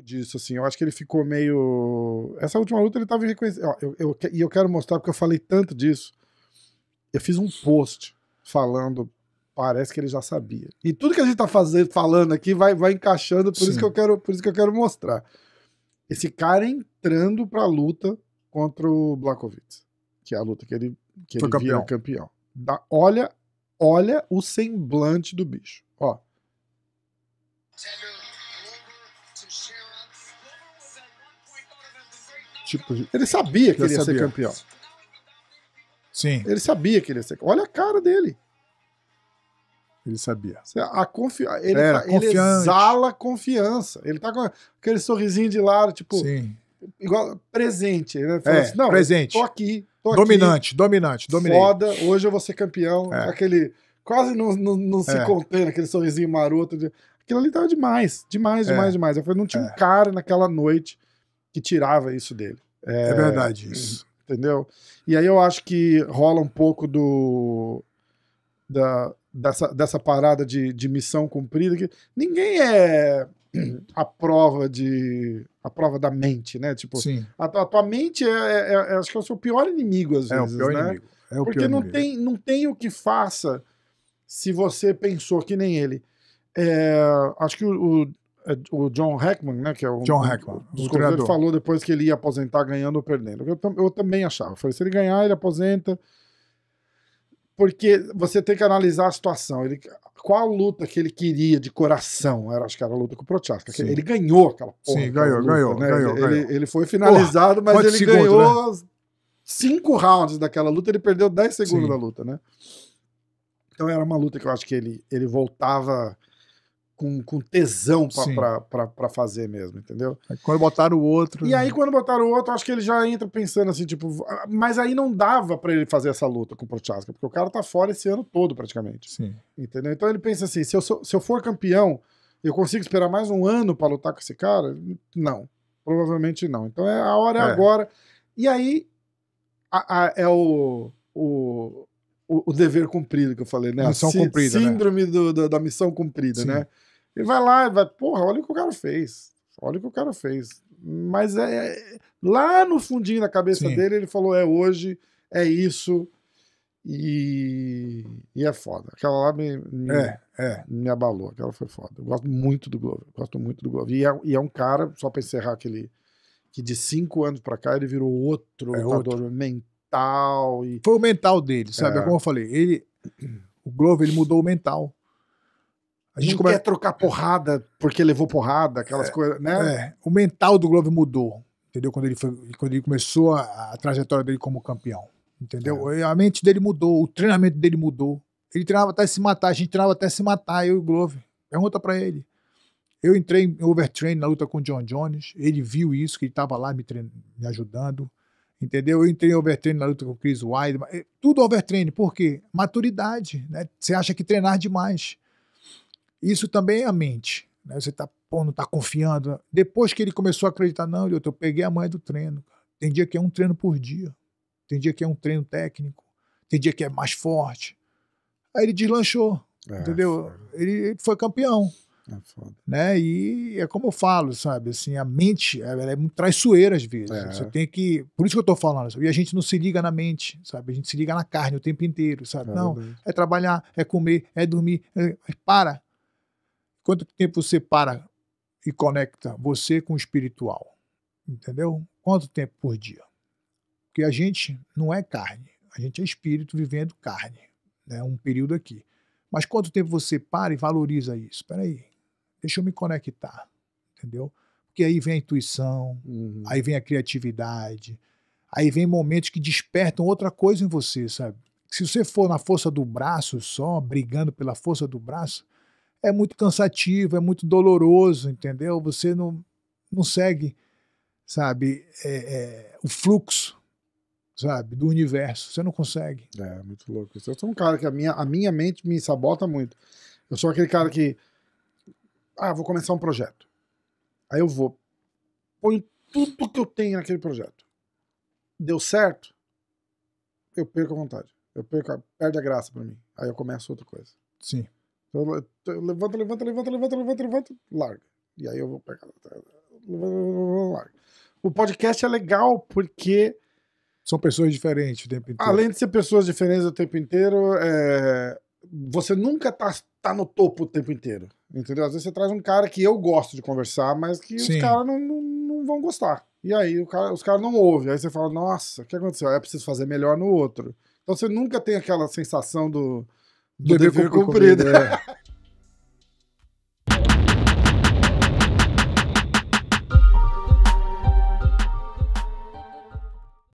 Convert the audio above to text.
pouco disso, assim. Eu acho que ele ficou meio. Essa última luta ele tava reconhecendo. E eu, eu, eu quero mostrar, porque eu falei tanto disso. Eu fiz um post falando. Parece que ele já sabia. E tudo que a gente tá fazendo, falando aqui vai, vai encaixando, por isso, que eu quero, por isso que eu quero mostrar. Esse cara entrando pra luta contra o Blakovic, que é a luta que ele, que Foi ele campeão. vira campeão. Da, olha, olha o semblante do bicho. Ó. Sério? tipo de... Ele sabia que ele ia sabia. ser campeão. Sim. Ele sabia que ele ia ser Olha a cara dele. Ele sabia. A confi... ele, Era, tá... ele exala confiança. Ele tá com aquele sorrisinho de lado, tipo. Sim. Igual presente, né? É, assim, não, presente. Tô aqui. Tô dominante, aqui, dominante, dominante. Foda, hoje eu vou ser campeão. É. Aquele. Quase não, não, não se é. aquele sorrisinho maroto. De... Aquilo ali tava demais, demais, é. demais, demais. Eu falei, não tinha é. um cara naquela noite que tirava isso dele. É, é verdade isso. Entendeu? E aí eu acho que rola um pouco do da, dessa, dessa parada de, de missão cumprida que ninguém é a prova de a prova da mente, né? Tipo, Sim. A, a tua mente é, é, é, acho que é o seu pior inimigo às vezes, é o pior né? Inimigo. É o Porque pior não inimigo. tem não tem o que faça se você pensou que nem ele. É, acho que o, é, o John Hackman, né? Que é o John Hackman, o Corinthians, falou depois que ele ia aposentar ganhando ou perdendo. Eu, eu também achava. Eu falei, se ele ganhar, ele aposenta. Porque você tem que analisar a situação. Ele, qual luta que ele queria de coração? Era, acho que era a luta com o Prochaska. Ele ganhou aquela porra. Sim, ganhou, luta, ganhou, né? ganhou, ele, ganhou. Ele, foi finalizado, porra, mas ele ganhou né? cinco rounds daquela luta. Ele perdeu 10 segundos Sim. da luta, né? Então era uma luta que eu acho que ele, ele voltava com, com tesão para fazer mesmo, entendeu? Aí quando botaram o outro. E né? aí, quando botaram o outro, acho que ele já entra pensando assim, tipo. Mas aí não dava para ele fazer essa luta com o Prochaska, porque o cara tá fora esse ano todo, praticamente. Sim. Entendeu? Então ele pensa assim: se eu, sou, se eu for campeão, eu consigo esperar mais um ano para lutar com esse cara? Não. Provavelmente não. Então é a hora é, é. agora. E aí a, a, é o, o, o, dever cumprido que eu falei, né? Missão cumprida. Né? Síndrome né? do, do, da missão cumprida, Sim. né? Ele vai lá e vai, porra, olha o que o cara fez. Olha o que o cara fez. Mas é, é lá no fundinho da cabeça Sim. dele, ele falou: é hoje, é isso. E, e é foda. Aquela lá me, me, é, é. me abalou. Aquela foi foda. Eu gosto muito do Glover. Gosto muito do Glover. E é, e é um cara, só pra encerrar aquele. Que de cinco anos pra cá ele virou outro é mental. E... Foi o mental dele, sabe? É. É como eu falei, ele. O Glover ele mudou o mental. A gente come... quer trocar porrada porque levou porrada, aquelas é, coisas, né? É. O mental do Glover mudou, entendeu? Quando ele, foi, quando ele começou a, a trajetória dele como campeão, entendeu? É. A mente dele mudou, o treinamento dele mudou. Ele treinava até se matar, a gente treinava até se matar, eu e o Glover. Pergunta pra ele. Eu entrei em overtrain na luta com o John Jones, ele viu isso, que ele tava lá me, trein... me ajudando, entendeu? Eu entrei em overtrain na luta com o Chris Weidman, eh, tudo overtrain, por quê? Maturidade, né? Você acha que treinar demais. Isso também é a mente. Né? Você está, pô, não está confiando. Depois que ele começou a acreditar, não, eu peguei a mãe do treino. Tem dia que é um treino por dia. Tem dia que é um treino técnico. Tem dia que é mais forte. Aí ele deslanchou, é, entendeu? Ele, ele, foi campeão. É foda. Né? E é como eu falo, sabe? Assim, a mente ela é muito traiçoeira às vezes. É. Você tem que. Por isso que eu tô falando. Sabe? E a gente não se liga na mente, sabe? A gente se liga na carne o tempo inteiro, sabe? É não, verdade. é trabalhar, é comer, é dormir. É... é para, Quanto tempo você para e conecta você com o espiritual? Entendeu? Quanto tempo por dia? Porque a gente não é carne, a gente é espírito vivendo carne, né? um período aqui. Mas quanto tempo você para e valoriza isso? Espera aí, deixa eu me conectar, entendeu? Porque aí vem a intuição, uhum. aí vem a criatividade, aí vem momentos que despertam outra coisa em você, sabe? Se você for na força do braço só, brigando pela força do braço, é muito cansativo, é muito doloroso, entendeu? Você não, não segue, sabe, é, é, o fluxo, sabe, do universo. Você não consegue. É, muito louco. Eu sou um cara que a minha, a minha mente me sabota muito. Eu sou aquele cara que, ah, vou começar um projeto. Aí eu vou, ponho tudo que eu tenho naquele projeto. Deu certo, eu perco a vontade. Eu perco, a, perde a graça para mim. Aí eu começo outra coisa. Sim. Então, levanta, levanta, levanta, levanta, levanta, levanta, larga. E aí eu vou pegar. Tá, tá, larga. O podcast é legal porque. São pessoas diferentes o tempo inteiro. Além de ser pessoas diferentes o tempo inteiro, é... você nunca tá, tá no topo o tempo inteiro. Entendeu? Às vezes você traz um cara que eu gosto de conversar, mas que Sim. os caras não, não, não, vão gostar. E aí cara, os caras não ouvem. Aí você fala, nossa, o que aconteceu? Aí é preciso fazer melhor no outro. Então você nunca tem aquela sensação do do, do dever, dever cumprido. cumprido. É.